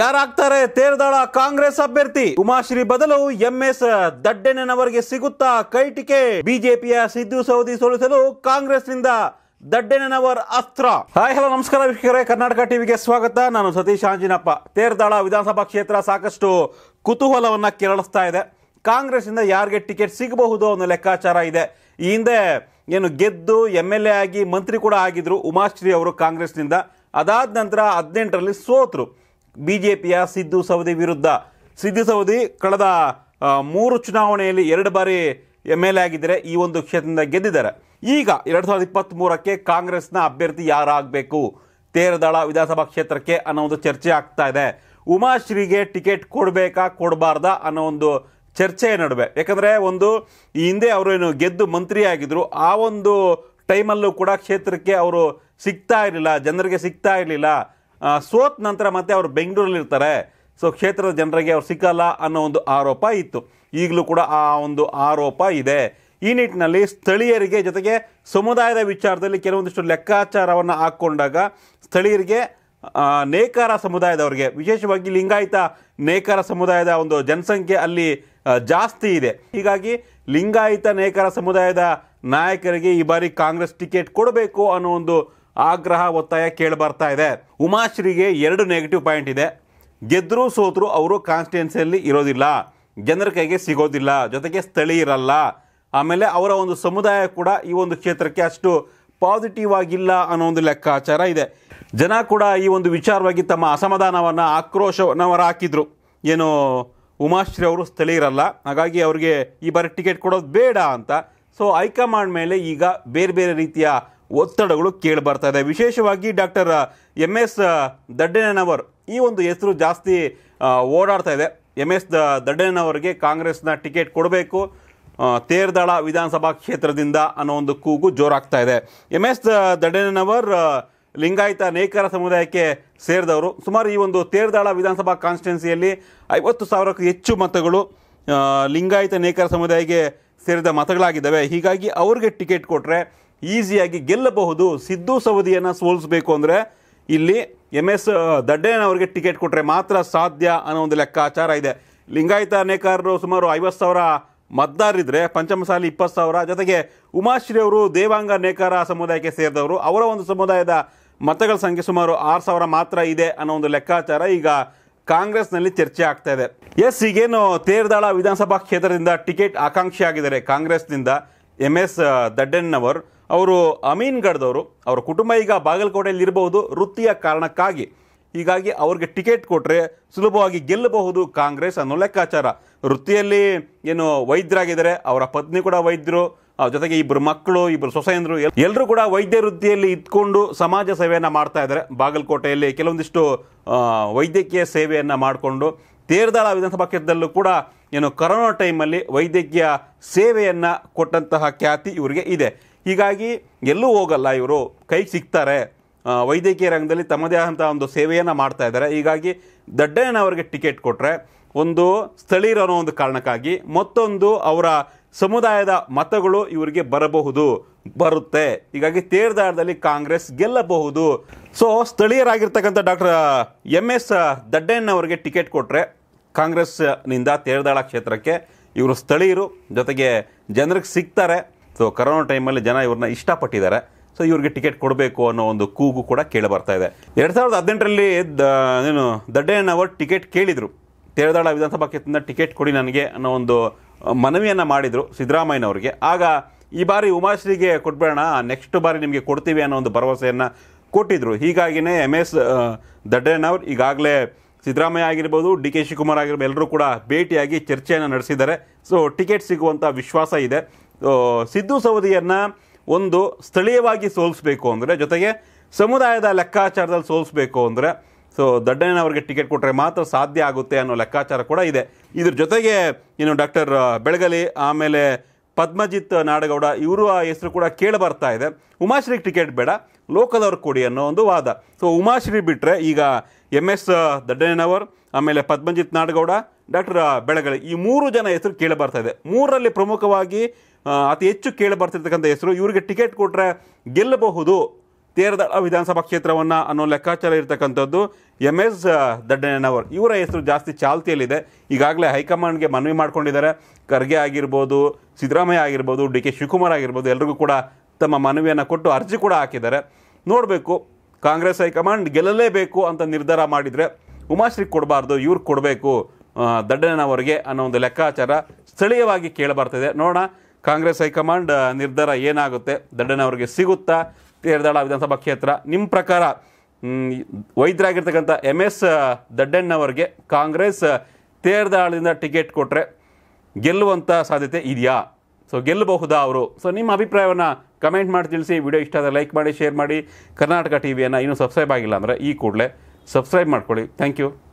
ಯಾರಾಗ್ತಾರೆ ತೇರದಾಳ ಕಾಂಗ್ರೆಸ್ ಅಭ್ಯರ್ಥಿ ಉಮಾಶ್ರೀ ಬದಲು M S ದಡ್ಡೆನವರಿಗೆ ಸಿಗುತ್ತಾ ಕೈ ಟಿಕೆಟ್ ಬಿಜೆಪಿಯ ಸಿದ್ದು ಸೌದಿ ಸೋಲಿಸಲು ಕಾಂಗ್ರೆಸ್ನಿಂದ ದಡ್ಡೆನವರ್ ಅಸ್ತ್ರ ಹಾಯ್ ಹಲೋ ನಮಸ್ಕಾರ ವೀಕ್ಷಕರೇ ಕರ್ನಾಟಕ ಟಿವಿಗೆ ಸ್ವಾಗತ ನಾನು ಸತೀಶ್ ಆಂಜಿನಪ್ಪ ತೇರದಾಳ ವಿಧಾನಸಭಾ ಕ್ಷೇತ್ರ ಸಾಕಷ್ಟು ಕುತೂಹಲವನ್ನ ಕೆರಳಿಸ್ತಾ ಇದೆ ಕಾಂಗ್ರೆಸ್ನಿಂದ ಯಾರಿಗೆ ಟಿಕೆಟ್ ಸಿಗಬಹುದು ಅನ್ನೋ ಲೆಕ್ಕಾಚಾರ ಇದೆ ಈ ಹಿಂದೆ ಏನು ಗೆದ್ದು ಎಮ್ ಎಲ್ ಎ ಆಗಿ ಮಂತ್ರಿ ಕೂಡ ಆಗಿದ್ರು ಉಮಾಶ್ರೀ ಅವರು ಕಾಂಗ್ರೆಸ್ನಿಂದ ಅದಾದ ನಂತರ ಹದಿನೆಂಟರಲ್ಲಿ ಸೋತರು ಬಿಜೆಪಿಯ ಸಿದ್ದು ಸವದಿ ವಿರುದ್ಧ ಸಿದ್ದು ಸವದಿ ಕಳೆದ ಮೂರು ಚುನಾವಣೆಯಲ್ಲಿ ಎರಡು ಬಾರಿ ಎಮ್ ಎಲ್ ಆಗಿದ್ದರೆ ಈ ಒಂದು ಕ್ಷೇತ್ರದಿಂದ ಗೆದ್ದಿದ್ದಾರೆ ಈಗ ಎರಡು ಸಾವಿರದ ಇಪ್ಪತ್ತ್ಮೂರಕ್ಕೆ ಕಾಂಗ್ರೆಸ್ನ ಅಭ್ಯರ್ಥಿ ಯಾರಾಗಬೇಕು ತೇರದಾಳ ವಿಧಾನಸಭಾ ಕ್ಷೇತ್ರಕ್ಕೆ ಅನ್ನೋ ಒಂದು ಚರ್ಚೆ ಆಗ್ತಾ ಇದೆ ಉಮಾಶ್ರೀಗೆ ಟಿಕೆಟ್ ಕೊಡಬೇಕಾ ಕೊಡಬಾರ್ದಾ ಅನ್ನೋ ಒಂದು ಚರ್ಚೆ ನಡುವೆ ಯಾಕಂದರೆ ಒಂದು ಈ ಹಿಂದೆ ಅವರೇನು ಗೆದ್ದು ಮಂತ್ರಿಯಾಗಿದ್ದರು ಆ ಒಂದು ಟೈಮಲ್ಲೂ ಕೂಡ ಕ್ಷೇತ್ರಕ್ಕೆ ಅವರು ಸಿಗ್ತಾ ಇರಲಿಲ್ಲ ಜನರಿಗೆ ಸಿಗ್ತಾ ಇರಲಿಲ್ಲ ಸೋತ್ ನಂತರ ಮತ್ತೆ ಅವರು ಬೆಂಗಳೂರಲ್ಲಿರ್ತಾರೆ ಸೊ ಕ್ಷೇತ್ರದ ಜನರಿಗೆ ಅವ್ರು ಸಿಕ್ಕಲ್ಲ ಅನ್ನೋ ಒಂದು ಆರೋಪ ಇತ್ತು ಈಗಲೂ ಕೂಡ ಆ ಒಂದು ಆರೋಪ ಇದೆ ಈ ನಿಟ್ಟಿನಲ್ಲಿ ಸ್ಥಳೀಯರಿಗೆ ಜೊತೆಗೆ ಸಮುದಾಯದ ವಿಚಾರದಲ್ಲಿ ಕೆಲವೊಂದಿಷ್ಟು ಲೆಕ್ಕಾಚಾರವನ್ನು ಹಾಕ್ಕೊಂಡಾಗ ಸ್ಥಳೀಯರಿಗೆ ನೇಕಾರ ಸಮುದಾಯದವರಿಗೆ ವಿಶೇಷವಾಗಿ ಲಿಂಗಾಯತ ನೇಕಾರ ಸಮುದಾಯದ ಒಂದು ಜನಸಂಖ್ಯೆ ಅಲ್ಲಿ ಜಾಸ್ತಿ ಇದೆ ಹೀಗಾಗಿ ಲಿಂಗಾಯತ ನೇಕಾರ ಸಮುದಾಯದ ನಾಯಕರಿಗೆ ಈ ಬಾರಿ ಕಾಂಗ್ರೆಸ್ ಟಿಕೆಟ್ ಕೊಡಬೇಕು ಅನ್ನೋ ಒಂದು ಆಗ್ರಹ ಒತ್ತಾಯ ಕೇಳಿಬರ್ತಾ ಇದೆ ಉಮಾಶ್ರೀಗೆ ಎರಡು ನೆಗೆಟಿವ್ ಪಾಯಿಂಟ್ ಇದೆ ಗೆದ್ದರೂ ಸೋತರೂ ಅವರು ಕಾನ್ಸ್ಟಿಟ್ಯೂನ್ಸಿಯಲ್ಲಿ ಇರೋದಿಲ್ಲ ಜನರ ಕೈಗೆ ಸಿಗೋದಿಲ್ಲ ಜೊತೆಗೆ ಇರಲ್ಲ ಆಮೇಲೆ ಅವರ ಒಂದು ಸಮುದಾಯ ಕೂಡ ಈ ಒಂದು ಕ್ಷೇತ್ರಕ್ಕೆ ಅಷ್ಟು ಪಾಸಿಟಿವ್ ಆಗಿಲ್ಲ ಅನ್ನೋ ಒಂದು ಲೆಕ್ಕಾಚಾರ ಇದೆ ಜನ ಕೂಡ ಈ ಒಂದು ವಿಚಾರವಾಗಿ ತಮ್ಮ ಅಸಮಾಧಾನವನ್ನು ಆಕ್ರೋಶವನ್ನು ಅವರು ಹಾಕಿದರು ಏನು ಉಮಾಶ್ರೀ ಅವರು ಸ್ಥಳೀಯರಲ್ಲ ಹಾಗಾಗಿ ಅವರಿಗೆ ಈ ಬಾರಿ ಟಿಕೆಟ್ ಕೊಡೋದು ಬೇಡ ಅಂತ ಸೊ ಹೈಕಮಾಂಡ್ ಮೇಲೆ ಈಗ ಬೇರೆ ಬೇರೆ ರೀತಿಯ ಒತ್ತಡಗಳು ಕೇಳಿಬರ್ತಾ ಇದೆ ವಿಶೇಷವಾಗಿ ಡಾಕ್ಟರ್ ಎಮ್ ಎಸ್ ದಡ್ಡೇನವರ್ ಈ ಒಂದು ಹೆಸರು ಜಾಸ್ತಿ ಓಡಾಡ್ತಾ ಇದೆ ಎಮ್ ಎಸ್ ದಡ್ಡೇನವರಿಗೆ ಕಾಂಗ್ರೆಸ್ನ ಟಿಕೆಟ್ ಕೊಡಬೇಕು ತೇರ್ದಾಳ ವಿಧಾನಸಭಾ ಕ್ಷೇತ್ರದಿಂದ ಅನ್ನೋ ಒಂದು ಕೂಗು ಜೋರಾಗ್ತಾ ಇದೆ ಎಮ್ ಎಸ್ ದಡ್ಡೇನವರ್ ಲಿಂಗಾಯತ ನೇಕರ ಸಮುದಾಯಕ್ಕೆ ಸೇರಿದವರು ಸುಮಾರು ಈ ಒಂದು ತೇರ್ದಾಳ ವಿಧಾನಸಭಾ ಕಾನ್ಸ್ಟಿಟ್ಯುನ್ಸಿಯಲ್ಲಿ ಐವತ್ತು ಸಾವಿರಕ್ಕೂ ಹೆಚ್ಚು ಮತಗಳು ಲಿಂಗಾಯತ ನೇಕರ ಸಮುದಾಯಕ್ಕೆ ಸೇರಿದ ಮತಗಳಾಗಿದ್ದಾವೆ ಹೀಗಾಗಿ ಅವ್ರಿಗೆ ಟಿಕೆಟ್ ಕೊಟ್ಟರೆ ಈಸಿಯಾಗಿ ಗೆಲ್ಲಬಹುದು ಸಿದ್ದು ಸವದಿಯನ್ನು ಸೋಲಿಸಬೇಕು ಅಂದರೆ ಇಲ್ಲಿ ಎಮ್ ಎಸ್ ಅವರಿಗೆ ಟಿಕೆಟ್ ಕೊಟ್ಟರೆ ಮಾತ್ರ ಸಾಧ್ಯ ಅನ್ನೋ ಒಂದು ಲೆಕ್ಕಾಚಾರ ಇದೆ ಲಿಂಗಾಯತ ನೇಕಾರರು ಸುಮಾರು ಐವತ್ತು ಸಾವಿರ ಮತದಾರರಿದ್ದರೆ ಪಂಚಮಸಾಲಿ ಇಪ್ಪತ್ತು ಸಾವಿರ ಜೊತೆಗೆ ಉಮಾಶ್ರೀ ಅವರು ದೇವಾಂಗ ನೇಕಾರ ಸಮುದಾಯಕ್ಕೆ ಸೇರಿದವರು ಅವರ ಒಂದು ಸಮುದಾಯದ ಮತಗಳ ಸಂಖ್ಯೆ ಸುಮಾರು ಆರು ಸಾವಿರ ಮಾತ್ರ ಇದೆ ಅನ್ನೋ ಒಂದು ಲೆಕ್ಕಾಚಾರ ಈಗ ಕಾಂಗ್ರೆಸ್ನಲ್ಲಿ ಚರ್ಚೆ ಆಗ್ತಾ ಇದೆ ಎಸ್ ಈಗೇನು ತೇರ್ದಾಳ ವಿಧಾನಸಭಾ ಕ್ಷೇತ್ರದಿಂದ ಟಿಕೆಟ್ ಆಕಾಂಕ್ಷಿ ಆಗಿದ್ದಾರೆ ಕಾಂಗ್ರೆಸ್ನಿಂದ ಎಂ ಎಸ್ ದಡ್ಡಣ್ಣವರು ಅವರು ಅಮೀನ್ಗಢದವರು ಅವರ ಕುಟುಂಬ ಈಗ ಬಾಗಲಕೋಟೆಯಲ್ಲಿ ಇರಬಹುದು ವೃತ್ತಿಯ ಕಾರಣಕ್ಕಾಗಿ ಹೀಗಾಗಿ ಅವ್ರಿಗೆ ಟಿಕೆಟ್ ಕೊಟ್ಟರೆ ಸುಲಭವಾಗಿ ಗೆಲ್ಲಬಹುದು ಕಾಂಗ್ರೆಸ್ ಅನ್ನೋ ಲೆಕ್ಕಾಚಾರ ವೃತ್ತಿಯಲ್ಲಿ ಏನು ವೈದ್ಯರಾಗಿದ್ದಾರೆ ಅವರ ಪತ್ನಿ ಕೂಡ ವೈದ್ಯರು ಜೊತೆಗೆ ಇಬ್ಬರು ಮಕ್ಕಳು ಇಬ್ಬರು ಸೊಸೆಯಂದರು ಎಲ್ಲರೂ ಕೂಡ ವೈದ್ಯ ವೃತ್ತಿಯಲ್ಲಿ ಇದ್ಕೊಂಡು ಸಮಾಜ ಸೇವೆಯನ್ನು ಮಾಡ್ತಾ ಇದ್ದಾರೆ ಬಾಗಲಕೋಟೆಯಲ್ಲಿ ಕೆಲವೊಂದಿಷ್ಟು ವೈದ್ಯಕೀಯ ಸೇವೆಯನ್ನು ಮಾಡಿಕೊಂಡು ತೇರ್ದಾಳ ವಿಧಾನಸಭಾ ಕ್ಷೇತ್ರದಲ್ಲೂ ಕೂಡ ಏನು ಕೊರೋನಾ ಟೈಮಲ್ಲಿ ವೈದ್ಯಕೀಯ ಸೇವೆಯನ್ನು ಕೊಟ್ಟಂತಹ ಖ್ಯಾತಿ ಇವರಿಗೆ ಇದೆ ಹೀಗಾಗಿ ಎಲ್ಲೂ ಹೋಗಲ್ಲ ಇವರು ಕೈಗೆ ಸಿಗ್ತಾರೆ ವೈದ್ಯಕೀಯ ರಂಗದಲ್ಲಿ ತಮ್ಮದೇ ಆದಂಥ ಒಂದು ಸೇವೆಯನ್ನು ಮಾಡ್ತಾ ಇದ್ದಾರೆ ಹೀಗಾಗಿ ದಡ್ಡಯ್ಯನ ಅವರಿಗೆ ಟಿಕೆಟ್ ಕೊಟ್ಟರೆ ಒಂದು ಅನ್ನೋ ಒಂದು ಕಾರಣಕ್ಕಾಗಿ ಮತ್ತೊಂದು ಅವರ ಸಮುದಾಯದ ಮತಗಳು ಇವರಿಗೆ ಬರಬಹುದು ಬರುತ್ತೆ ಹೀಗಾಗಿ ತೇರ್ದಾಡದಲ್ಲಿ ಕಾಂಗ್ರೆಸ್ ಗೆಲ್ಲಬಹುದು ಸೊ ಸ್ಥಳೀಯರಾಗಿರ್ತಕ್ಕಂಥ ಡಾಕ್ಟರ್ ಎಮ್ ಎಸ್ ಅವರಿಗೆ ಟಿಕೆಟ್ ಕೊಟ್ಟರೆ ಕಾಂಗ್ರೆಸ್ನಿಂದ ತೇರ್ದಾಳ ಕ್ಷೇತ್ರಕ್ಕೆ ಇವರು ಸ್ಥಳೀಯರು ಜೊತೆಗೆ ಜನರಿಗೆ ಸಿಗ್ತಾರೆ ಸೊ ಕರೋನಾ ಟೈಮಲ್ಲಿ ಜನ ಇವ್ರನ್ನ ಇಷ್ಟಪಟ್ಟಿದ್ದಾರೆ ಸೊ ಇವ್ರಿಗೆ ಟಿಕೆಟ್ ಕೊಡಬೇಕು ಅನ್ನೋ ಒಂದು ಕೂಗು ಕೂಡ ಕೇಳಿ ಬರ್ತಾ ಇದೆ ಎರಡು ಸಾವಿರದ ಹದಿನೆಂಟರಲ್ಲಿ ದ ಏನು ದಡ್ಡಯ್ಯನ ಅವರು ಟಿಕೆಟ್ ಕೇಳಿದರು ತೇರದಾಳ ವಿಧಾನಸಭಾ ಕ್ಷೇತ್ರದಿಂದ ಟಿಕೆಟ್ ಕೊಡಿ ನನಗೆ ಅನ್ನೋ ಒಂದು ಮನವಿಯನ್ನು ಮಾಡಿದರು ಸಿದ್ದರಾಮಯ್ಯನವ್ರಿಗೆ ಆಗ ಈ ಬಾರಿ ಉಮಾಶ್ರೀಗೆ ಕೊಟ್ಬೇಡ ನೆಕ್ಸ್ಟ್ ಬಾರಿ ನಿಮಗೆ ಕೊಡ್ತೀವಿ ಅನ್ನೋ ಒಂದು ಭರವಸೆಯನ್ನು ಕೊಟ್ಟಿದ್ದರು ಹೀಗಾಗಿನೇ ಎಮ್ ಎಸ್ ದಡ್ಡಯ್ಯನವ್ರು ಈಗಾಗಲೇ ಸಿದ್ದರಾಮಯ್ಯ ಆಗಿರ್ಬೋದು ಡಿ ಕೆ ಶಿವಕುಮಾರ್ ಆಗಿರ್ಬೋದು ಎಲ್ಲರೂ ಕೂಡ ಭೇಟಿಯಾಗಿ ಚರ್ಚೆಯನ್ನು ನಡೆಸಿದ್ದಾರೆ ಸೊ ಟಿಕೆಟ್ ಸಿಗುವಂಥ ವಿಶ್ವಾಸ ಇದೆ ಸಿದ್ದು ಸವದಿಯನ್ನು ಒಂದು ಸ್ಥಳೀಯವಾಗಿ ಸೋಲಿಸ್ಬೇಕು ಅಂದರೆ ಜೊತೆಗೆ ಸಮುದಾಯದ ಲೆಕ್ಕಾಚಾರದಲ್ಲಿ ಸೋಲಿಸ್ಬೇಕು ಅಂದರೆ ಸೊ ಅವರಿಗೆ ಟಿಕೆಟ್ ಕೊಟ್ಟರೆ ಮಾತ್ರ ಸಾಧ್ಯ ಆಗುತ್ತೆ ಅನ್ನೋ ಲೆಕ್ಕಾಚಾರ ಕೂಡ ಇದೆ ಇದ್ರ ಜೊತೆಗೆ ಏನು ಡಾಕ್ಟರ್ ಬೆಳಗಲಿ ಆಮೇಲೆ ಪದ್ಮಜಿತ್ ನಾಡಗೌಡ ಆ ಹೆಸರು ಕೂಡ ಕೇಳಿ ಬರ್ತಾ ಇದೆ ಉಮಾಶ್ರೀಗೆ ಟಿಕೆಟ್ ಬೇಡ ಲೋಕದವ್ರ ಕೊಡಿ ಅನ್ನೋ ಒಂದು ವಾದ ಸೊ ಉಮಾಶ್ರೀ ಬಿಟ್ಟರೆ ಈಗ ಎಮ್ ಎಸ್ ದಡ್ಡಣ್ಣನವರ್ ಆಮೇಲೆ ಪದ್ಮಜಿತ್ ನಾಡಗೌಡ ಡಾಕ್ಟರ್ ಬೆಳಗಲಿ ಈ ಮೂರು ಜನ ಹೆಸರು ಕೇಳಿ ಬರ್ತಾ ಇದೆ ಮೂರರಲ್ಲಿ ಪ್ರಮುಖವಾಗಿ ಅತಿ ಹೆಚ್ಚು ಕೇಳಿ ಬರ್ತಿರ್ತಕ್ಕಂಥ ಹೆಸರು ಇವರಿಗೆ ಟಿಕೆಟ್ ಕೊಟ್ಟರೆ ಗೆಲ್ಲಬಹುದು ತೇರದಳ ವಿಧಾನಸಭಾ ಕ್ಷೇತ್ರವನ್ನು ಅನ್ನೋ ಲೆಕ್ಕಾಚಾರ ಇರತಕ್ಕಂಥದ್ದು ಎಮ್ ಎಸ್ ದಡ್ಡಣ್ಣನವರ್ ಇವರ ಹೆಸರು ಜಾಸ್ತಿ ಚಾಲ್ತಿಯಲ್ಲಿದೆ ಈಗಾಗಲೇ ಹೈಕಮಾಂಡ್ಗೆ ಮನವಿ ಮಾಡ್ಕೊಂಡಿದ್ದಾರೆ ಖರ್ಗೆ ಆಗಿರ್ಬೋದು ಸಿದ್ದರಾಮಯ್ಯ ಆಗಿರ್ಬೋದು ಡಿ ಕೆ ಶಿವಕುಮಾರ್ ಆಗಿರ್ಬೋದು ಎಲ್ರಿಗೂ ಕೂಡ ತಮ್ಮ ಮನವಿಯನ್ನು ಕೊಟ್ಟು ಅರ್ಜಿ ಕೂಡ ಹಾಕಿದ್ದಾರೆ ನೋಡಬೇಕು ಕಾಂಗ್ರೆಸ್ ಹೈಕಮಾಂಡ್ ಗೆಲ್ಲಲೇಬೇಕು ಅಂತ ನಿರ್ಧಾರ ಮಾಡಿದರೆ ಉಮಾಶ್ರೀ ಕೊಡಬಾರ್ದು ಇವ್ರಿಗೆ ಕೊಡಬೇಕು ದಡ್ಡನವರಿಗೆ ಅನ್ನೋ ಒಂದು ಲೆಕ್ಕಾಚಾರ ಸ್ಥಳೀಯವಾಗಿ ಕೇಳಬರ್ತದೆ ನೋಡೋಣ ಕಾಂಗ್ರೆಸ್ ಹೈಕಮಾಂಡ್ ನಿರ್ಧಾರ ಏನಾಗುತ್ತೆ ದಡ್ಡನ ಅವರಿಗೆ ಸಿಗುತ್ತಾ ತೇರದಾಳ ವಿಧಾನಸಭಾ ಕ್ಷೇತ್ರ ನಿಮ್ಮ ಪ್ರಕಾರ ವೈದ್ಯರಾಗಿರ್ತಕ್ಕಂಥ ಎಮ್ ಎಸ್ ದಡ್ಡಣ್ಣವ್ರಿಗೆ ಕಾಂಗ್ರೆಸ್ ತೇರದಾಳದಿಂದ ಟಿಕೆಟ್ ಕೊಟ್ಟರೆ ಗೆಲ್ಲುವಂಥ ಸಾಧ್ಯತೆ ಇದೆಯಾ ಸೊ ಗೆಲ್ಲಬಹುದಾ ಅವರು ಸೊ ನಿಮ್ಮ ಅಭಿಪ್ರಾಯವನ್ನು ಕಮೆಂಟ್ ಮಾಡಿ ತಿಳಿಸಿ ವಿಡಿಯೋ ಇಷ್ಟ ಆದರೆ ಲೈಕ್ ಮಾಡಿ ಶೇರ್ ಮಾಡಿ ಕರ್ನಾಟಕ ಟಿ ವಿಯನ್ನು ಇನ್ನೂ ಸಬ್ಸ್ಕ್ರೈಬ್ ಆಗಿಲ್ಲ ಅಂದರೆ ಈ ಕೂಡಲೇ ಸಬ್ಸ್ಕ್ರೈಬ್ ಮಾಡ್ಕೊಳ್ಳಿ ಥ್ಯಾಂಕ್ ಯು